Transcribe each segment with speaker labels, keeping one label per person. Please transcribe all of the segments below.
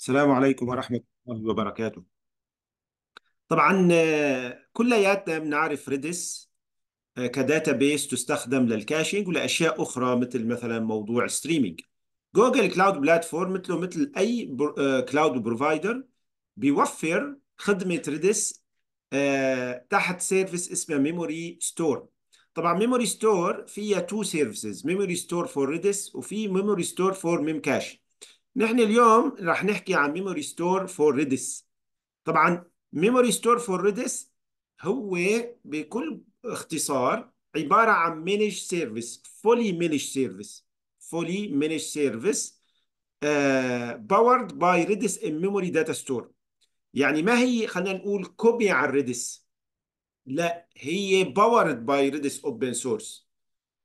Speaker 1: السلام عليكم ورحمة الله وبركاته طبعا آه، كلياتنا بنعرف ريدس آه، كداتا بيس تستخدم للكاشينج ولأشياء أخرى مثل مثلا موضوع ستريمينج جوجل كلاود بلاتفورم مثله مثل أي آه، كلاود بروفايدر بيوفر خدمة ريدس تحت سيرفيس اسمه ميموري ستور طبعا ميموري ستور فيها تو سيرفيسز ميموري ستور فور ريدس وفي ميموري ستور فور ميم كاش نحن اليوم رح نحكي عن ميموري ستور فور ريدس طبعا ميموري ستور فور ريدس هو بكل اختصار عبارة عن مانج سيرفيس فولي مانج سيرفيس فولي مانج سيرفيس باورد باي ريدس ان ميموري داتا ستور يعني ما هي خلينا نقول كوبي على ريدس لا هي باورد باي ريدس اوبن سورس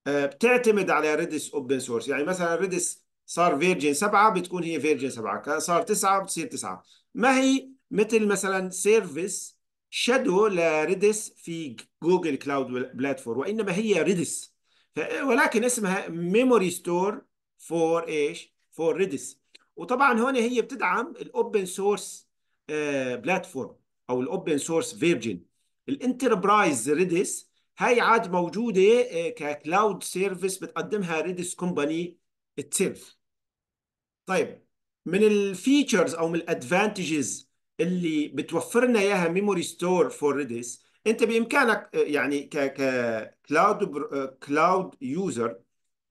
Speaker 1: بتعتمد على ريدس اوبن سورس يعني مثلا ريدس صار فيرجن 7 بتكون هي فيرجن 7 صار 9 بتصير 9 ما هي مثل مثلا سيرفيس شادو لريدس في جوجل كلاود بلاتفورم وإنما هي ريدس ولكن اسمها ميموري ستور فور ايش؟ فور ريدس وطبعا هون هي بتدعم الاوبن سورس بلاتفورم او الاوبن سورس فيرجن الانتربرايز ريدس هاي عاد موجوده آه، ككلاود سيرفيس بتقدمها ريدس كومباني اتسيلف طيب من الفيتشرز او من الادفانتجز اللي بتوفر لنا اياها ميموري ستور فور ريديس انت بامكانك يعني ك ك كلاود كلاود يوزر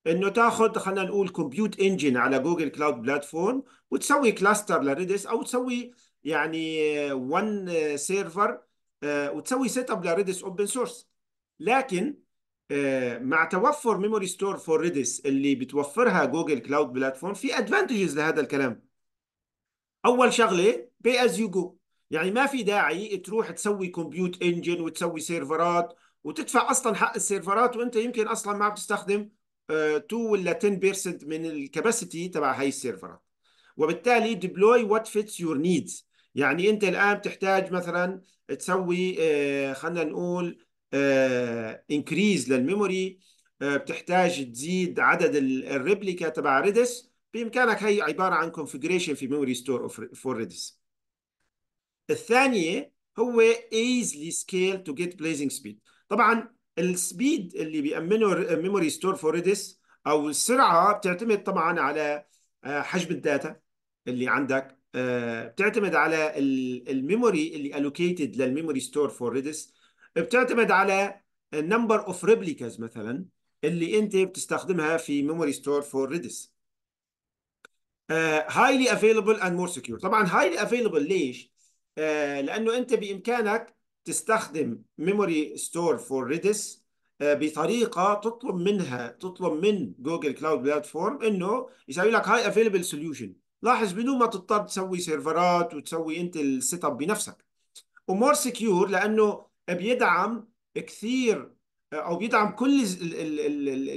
Speaker 1: انه تاخذ خلينا نقول كومبيوت انجن على جوجل كلاود بلاتفورم وتسوي كلاستر لريديس او تسوي يعني وان آه، سيرفر وتسوي سيت اب لريديس اوبن سورس لكن آه، مع توفر ميموري ستور فور ريدس اللي بتوفرها جوجل كلاود بلاتفورم في ادفانتجز لهذا الكلام اول شغله بي از يو جو يعني ما في داعي تروح تسوي كمبيوت انجن وتسوي سيرفرات وتدفع اصلا حق السيرفرات وانت يمكن اصلا ما بتستخدم 2 آه، ولا 10% من الكباسيتي تبع هاي السيرفرات وبالتالي ديبلوي وات فيتس يور نيدز يعني انت الان بتحتاج مثلا تسوي آه، خلينا نقول انكريز آه، للميموري آه، بتحتاج تزيد عدد الريبليكا تبع ريدس بامكانك هي عباره عن كونفجريشن في ميموري ستور فور ريدس الثانيه هو ايزلي سكيل تو جيت بليزنج سبيد طبعا السبيد اللي بيأمنه ميموري ستور فور ريدس او السرعه بتعتمد طبعا على آه، حجم الداتا اللي عندك بتعتمد على الميموري اللي الوكيتد للميموري ستور فور ريدس بتعتمد على النمبر اوف ريبليكاز مثلا اللي انت بتستخدمها في ميموري ستور فور ريدس هايلي افيلبل اند مور سكيور طبعا هايلي افيلبل ليش uh, لانه انت بامكانك تستخدم ميموري ستور فور ريدس بطريقه تطلب منها تطلب من جوجل كلاود بلاتفورم انه يسوي لك هاي افيلبل سوليوشن لاحظ بدون ما تضطر تسوي سيرفرات وتسوي انت السيت اب بنفسك ومور سكيور لانه بيدعم كثير او بيدعم كل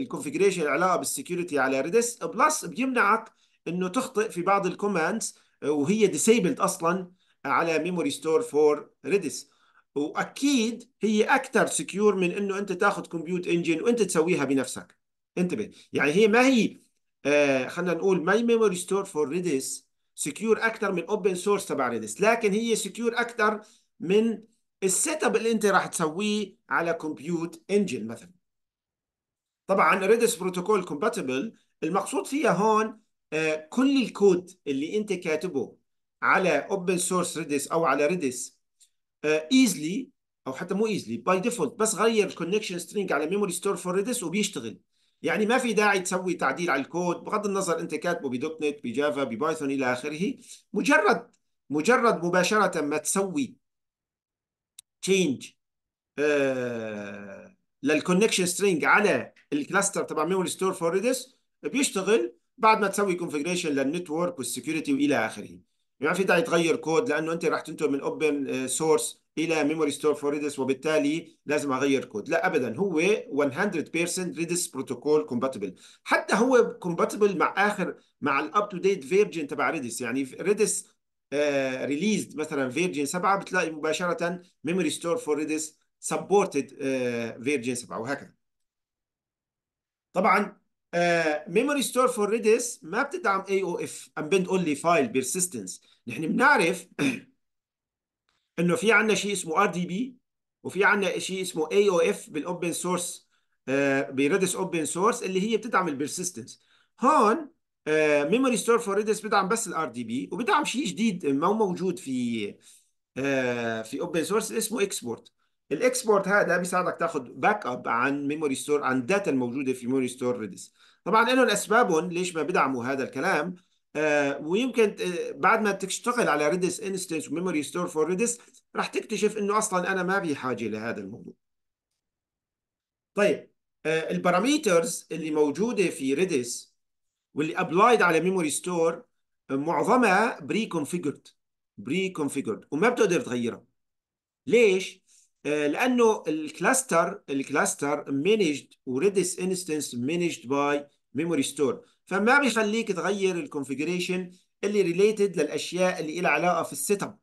Speaker 1: الكونفجريشن العلاقه بالسكيورتي على ريدس بلس بيمنعك انه تخطئ في بعض الكوماندز وهي ديسيبلد اصلا على ميموري ستور فور ريدس واكيد هي اكثر سكيور من انه انت تاخذ كمبيوت انجن وانت تسويها بنفسك انتبه يعني هي ما هي آه خلينا نقول ماي ميموري ستور فور ريدس سكيور اكثر من اوبن سورس تبع ريدس لكن هي سكيور اكثر من السيت اب اللي انت راح تسويه على كومبيوت انجن مثلا طبعا ريدس بروتوكول كومباتبل المقصود فيها هون آه، كل الكود اللي انت كاتبه على اوبن سورس ريدس او على ريدس ايزلي آه، او حتى مو ايزلي باي ديفولت بس غير الكونكشن سترينج على ميموري ستور فور ريدس وبيشتغل يعني ما في داعي تسوي تعديل على الكود بغض النظر انت كاتبه بدوت نت بجافا ببايثون الى اخره مجرد مجرد مباشره ما تسوي تشينج للكونكشن سترينج على الكلاستر تبع ميموري ستور فور ريدس بيشتغل بعد ما تسوي كونفجريشن للنتورك والسكيورتي والى اخره يعني في داعي تغير كود لانه انت راح تنتقل من اوبن آه، سورس الى ميموري ستور فور ريدس وبالتالي لازم اغير كود لا ابدا هو 100% ريدس بروتوكول كومباتبل حتى هو كومباتبل مع اخر مع الاب تو ديت فيرجن تبع ريدس يعني ريدس ريليزد آه، مثلا فيرجن 7 بتلاقي مباشره ميموري ستور فور ريدس سبورتد فيرجن 7 وهكذا طبعا ميموري ستور فور ريدس ما بتدعم اي او اف امبند اونلي فايل بيرسيستنس نحن بنعرف انه في عندنا شيء اسمه ار دي بي وفي عندنا شيء اسمه اي او اف بالاوبن سورس بريدس اوبن سورس اللي هي بتدعم البيرسيستنس هون ميموري ستور فور ريدس بيدعم بس الار دي بي وبيدعم شيء جديد ما هو موجود في آه، في اوبن سورس اسمه اكسبورت الاكسبورت هذا بيساعدك تاخذ باك اب عن ميموري ستور عن الداتا الموجوده في ميموري ستور ريدس طبعا لهم اسبابهم ليش ما بيدعموا هذا الكلام آه، ويمكن آه، بعد ما تشتغل على ريدس انستنس وميموري ستور فور ريدس راح تكتشف انه اصلا انا ما في حاجه لهذا الموضوع طيب الباراميترز اللي موجوده في ريدس واللي ابلايد على ميموري ستور معظمها بري كونفيجرد بري كونفيجرد وما بتقدر تغيرها ليش؟ آه، لانه الكلاستر الكلاستر مانجد وريدس انستنس مانجد باي ميموري ستور فما بيخليك تغير الكونفيجريشن اللي ريليتد للاشياء اللي لها علاقه في السيت اب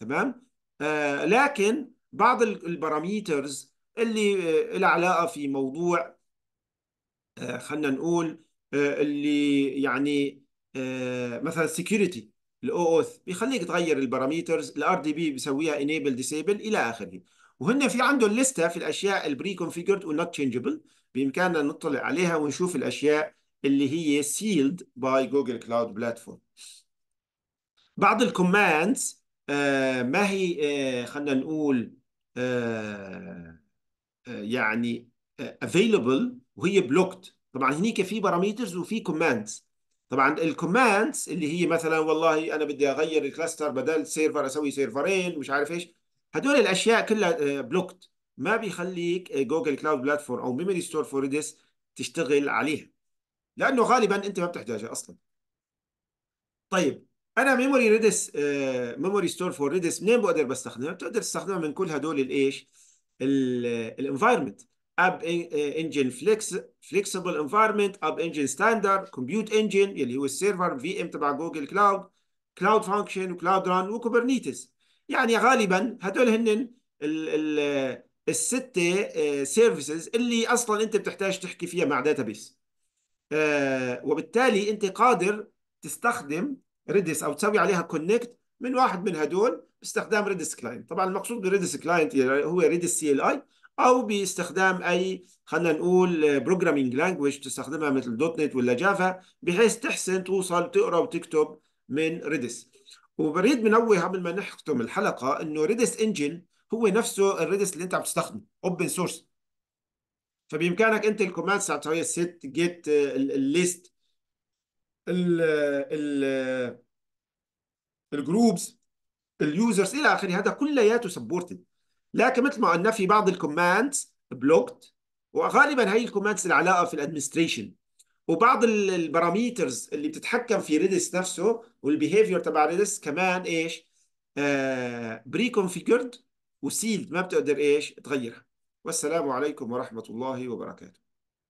Speaker 1: تمام آه، لكن بعض الباراميترز اللي آه، لها علاقه في موضوع خلينا نقول آه، اللي يعني آه، مثلا السكيورتي الاو اوث بيخليك تغير الباراميترز الار دي بي بيسويها انيبل ديسيبل الى اخره وهن في عندهم لسته في الاشياء البري كونفيجرد ونوت تشينجبل بامكاننا نطلع عليها ونشوف الاشياء اللي هي سيلد باي جوجل كلاود بلاتفورم بعض الكوماندز آه، ما هي خلينا نقول يعني available وهي blocked طبعا هنيك في باراميترز وفي كوماندز طبعا الكوماندز اللي هي مثلا والله انا بدي اغير الكلاستر بدل سيرفر اسوي سيرفرين مش عارف ايش هدول الاشياء كلها بلوكت آه، ما بيخليك جوجل كلاود بلاتفورم او ميموري ستور فور ريدس تشتغل عليها لانه غالبا انت ما بتحتاجها اصلا طيب انا ميموري ريدس ميموري ستور فور ريدس منين بقدر بستخدمها بتقدر تستخدمها من كل هدول الايش الانفايرمنت آه، اب انجن فليكس فليكسبل انفايرمنت اب انجن ستاندرد كومبيوت انجن اللي هو السيرفر في ام تبع جوجل كلاود كلاود فانكشن وكلاود ران وكوبرنيتس يعني غالبا هدول هن السته سيرفيسز اللي اصلا انت بتحتاج تحكي فيها مع داتابيس وبالتالي انت قادر تستخدم ريدس او تسوي عليها كونكت من واحد من هدول باستخدام ريدس كلاينت طبعا المقصود بريدس كلاينت هو ريدس سي ال اي او باستخدام اي خلينا نقول بروجرامينج لانجويج تستخدمها مثل دوت نت ولا جافا بحيث تحسن توصل تقرا وتكتب من ريدس وبريد منوه قبل ما نختم الحلقه انه ريدس انجن هو نفسه الريدس اللي انت عم تستخدمه اوبن سورس فبامكانك انت الكوماند عم تسويها سيت جيت الليست آه، ال الجروبس اليوزرز الى اخره هذا كلياته سبورتد لكن مثل ما قلنا في بعض الكوماندز بلوكت وغالبا هي الكوماندز العلاقه في الادمنستريشن وبعض الباراميترز اللي بتتحكم في ريدس نفسه والبيهيفير تبع ريدس كمان ايش بري كونفيجرد وسيلد ما بتقدر ايش تغيرها والسلام عليكم ورحمه الله وبركاته